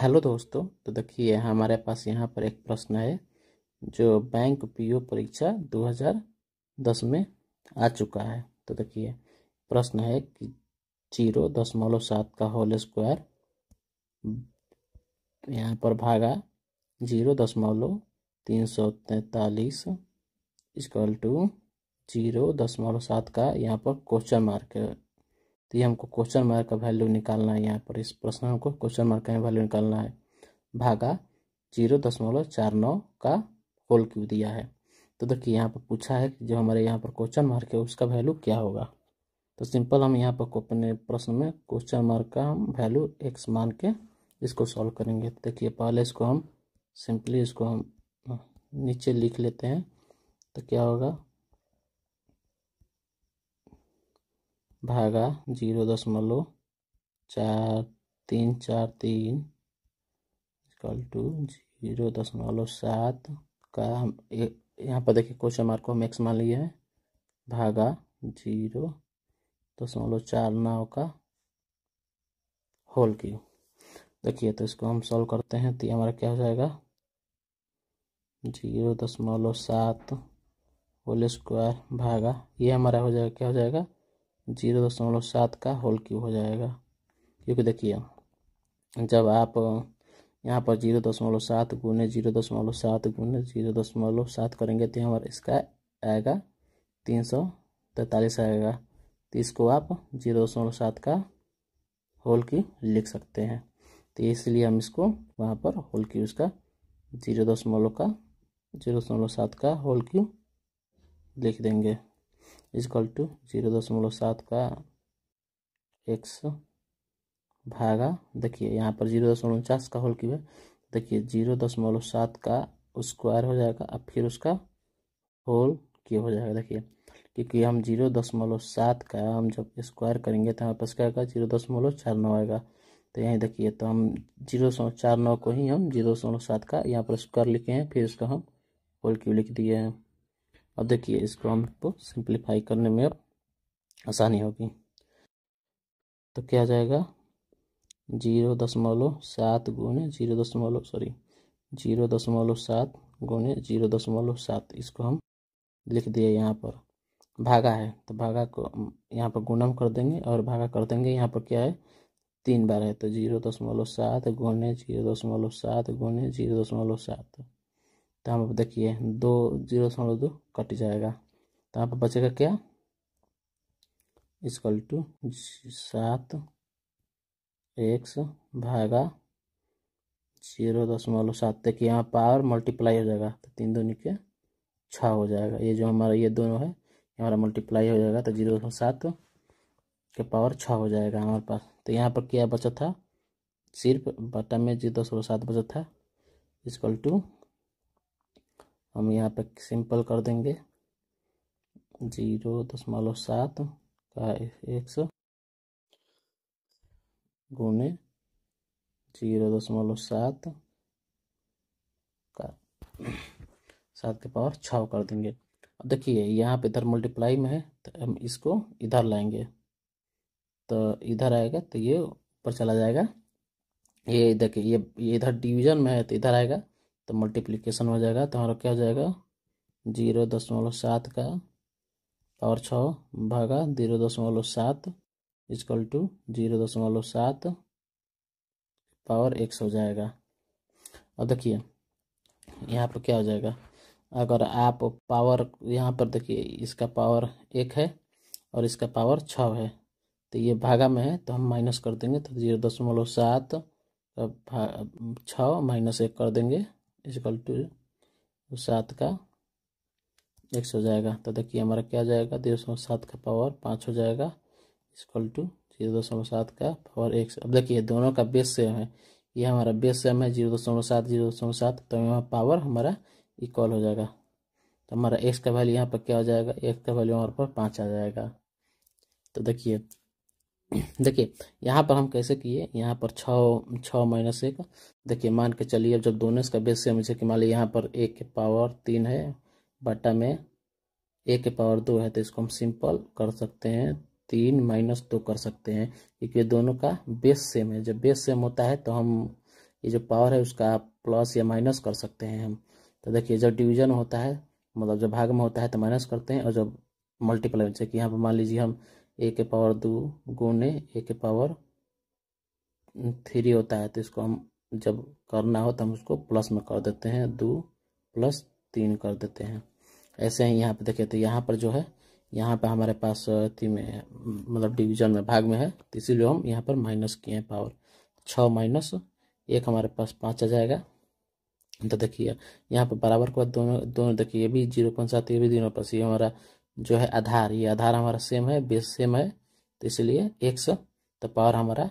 hello दोस्तों तो देखिए हमारे पास यहाँ पर एक प्रश्न है जो बैंक पीओ परीक्षा 2010 में आ चुका है तो देखिए प्रश्न है कि जीरो दशमलव सात का होल स्क्वायर यहाँ पर भागा जीरो दशमलव तीन सौ तैतालीस इजक्वल टू जीरो दशमलव सात का यहाँ पर क्वेश्चन मार्क तो ये हमको क्वेश्चन मार्क का वैल्यू निकालना है यहाँ पर इस प्रश्न हमको क्वेश्चन मार्क का वैल्यू निकालना है भागा जीरो दशमलव चार नौ का होल क्यू दिया है तो देखिए यहाँ पर पूछा है कि जो हमारे यहाँ पर क्वेश्चन मार्क है उसका वैल्यू क्या होगा तो सिंपल हम यहाँ पर अपने प्रश्न में क्वेश्चन मार्क का हम वैल्यू एक्स मान के इसको सॉल्व करेंगे तो देखिए पहले इसको हम सिंपली इसको हम नीचे लिख लेते हैं तो क्या होगा भागा जीरो दशमलव चार तीन चार तीन इक्वल टू जीरो दशमलव सात का हम यहाँ पर देखिए क्वेश्चन मार्क को हम एक्स मान लिए हैं भागा जीरो दशमलव चार नौ का होल क्यू देखिए तो इसको हम सॉल्व करते हैं तो ये हमारा क्या हो जाएगा जीरो दशमलव सात होल स्क्वायर भागा ये हमारा हो जाएगा क्या हो जाएगा जीरो दशमलव सात का होल क्यूब हो जाएगा क्योंकि देखिए जब आप यहाँ पर जीरो दशमलव सात गुने जीरो दशमलव सात गुने जीरो दशमलव सात करेंगे तो हमारा इसका आएगा तीन सौ तैंतालीस आएगा तो इसको आप जीरो दशमलव सात का होल की लिख सकते हैं तो इसलिए हम इसको वहाँ पर होल की उसका जीरो दशमलव का जीरो दशमलव सात का होल क्यू लिख देंगे इजकल टू जीरो दशमलव सात का एक्स भागा देखिए यहाँ पर जीरो दशमलव उनचास का होल की है देखिए जीरो दशमलव सात का स्क्वायर हो जाएगा अब फिर उसका होल क्यूब हो जाएगा देखिए क्योंकि हम जीरो दशमलव सात का हम जब स्क्वायर करेंगे तो हमारे पास क्या आएगा जीरो दशमलव चार नौ आएगा तो यहीं देखिए तो हम जीरो दशमलव चार नौ को ही हम जीरो दशमलव सात का यहाँ पर स्क्वायर लिखे हैं फिर उसका हम होल क्यूब लिख दिए हैं अब देखिए इस प्रॉम्प्ट को सिंप्लीफाई करने में अब आसानी होगी तो क्या आ जाएगा जीरो दशमलव सात गुणे जीरो दशमलव सॉरी जीरो दशमलव सात गुणे जीरो दशमलव सात इसको हम लिख दिए यहाँ पर भागा है तो भागा को यहाँ पर गुणम कर देंगे और भागा कर देंगे यहाँ पर क्या है तीन बार है तो जीरो दशमलव सात गुणे जीरो दशमलव सात गुणे जीरो दशमलव सात तो यहाँ पर देखिए दो जीरो दशमलव दो कट जाएगा तो यहाँ पर बचेगा क्या इसकल टू सात एक्स भागा जीरो दशमलव सात तक यहाँ पावर मल्टीप्लाई हो जाएगा तो तीन दो के छः हो जाएगा ये जो हमारा ये दोनों है ये हमारा मल्टीप्लाई हो जाएगा तो जीरो दशमलव सात के पावर छः हो जाएगा हमारे पास तो यहाँ पर क्या बचा था सिर्फ बटन में जीरो दशमलव सात बचा था इसकल टू हम यहाँ पे सिंपल कर देंगे जीरो दशमलव सात का एक्स गुने जीरो दशमलव सात का सात के पावर छ कर देंगे अब देखिए यहाँ पे इधर मल्टीप्लाई में है तो हम इसको इधर लाएंगे तो इधर आएगा तो ये ऊपर चला जाएगा ये देखिए ये ये इधर डिवीजन में है तो इधर आएगा तो मल्टीप्लिकेशन हो जाएगा तो हमारा क्या हो जाएगा जीरो दशमलव सात का पावर छः भागा जीरो दशमलव सात इजकल टू जीरो दशमलव सात पावर एक्स हो जाएगा और देखिए यहाँ पर क्या हो जाएगा अगर आप पावर यहाँ पर देखिए इसका पावर एक है और इसका पावर छ है तो ये भागा में है तो हम माइनस कर देंगे तो जीरो दशमलव सात छ माइनस एक कर देंगे इजकल टू सात का एक्स हो जाएगा तो देखिए हमारा क्या जाएगा दो दशमलव सात का पावर पाँच हो जाएगा इजकल टू जीरो दशमलव सात का पावर एक्स अब देखिए दोनों का बेस सेम है ये हमारा बेस सेम है जीरो दशमलव सात जीरो दशमलव सात तो यहाँ पावर हमारा इक्वल हो जाएगा तो हमारा एक्स का वैल्यू यहाँ पर क्या हो जाएगा एक्स का वैल्यू हमारे पर पाँच आ जाएगा तो देखिए देखिए यहाँ पर हम कैसे किए यहाँ पर छः छः माइनस एक देखिए मान के चलिए अब जब दोनों इसका बेस से मुझे कि मान ली यहाँ पर एक के पावर तीन है बटा में एक के पावर दो है तो इसको हम सिंपल कर सकते हैं तीन माइनस दो कर सकते हैं क्योंकि दोनों का बेस सेम है जब बेस सेम होता है तो हम ये जो पावर है उसका प्लस या माइनस कर सकते हैं हम तो देखिए जब डिवीजन होता है मतलब जब भाग में होता है तो माइनस करते हैं और जब मल्टीप्लाई जैसे कि यहाँ पर मान लीजिए हम ए के पावर दो गुने ए के पावर थ्री होता है तो इसको हम जब करना हो तो हम उसको प्लस में कर देते हैं दो प्लस तीन कर देते हैं ऐसे ही यहाँ पे देखिए तो यहाँ पर जो है यहाँ पर हमारे पास थी में मतलब डिवीजन में भाग में है तो इसीलिए हम यहाँ पर माइनस किए हैं पावर छः माइनस एक हमारे पास पाँच आ जाएगा तो देखिए यहाँ पर बराबर के बाद दोनों दोनों देखिए ये भी जीरो पॉइंट सात ये भी जीरो पॉइंट ये हमारा जो है आधार ये आधार हमारा सेम है बेस सेम है तो इसलिए एक्स तो पावर हमारा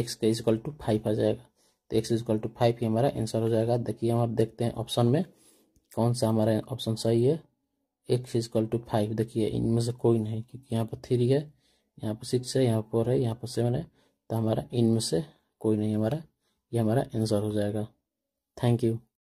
एक्स का इजक्ल टू फाइव आ जाएगा तो एक्स इजकल टू फाइव ही हमारा आंसर हो जाएगा देखिए हम देखते हैं ऑप्शन में कौन सा हमारा ऑप्शन सही है एक्स इजक्ल टू फाइव देखिए इनमें से कोई नहीं क्योंकि यहाँ पर थ्री है यहाँ पर सिक्स है यहाँ पर फोर है यहाँ पर सेवन है तो हमारा इनमें से कोई नहीं हमारा ये हमारा आंसर हो जाएगा थैंक यू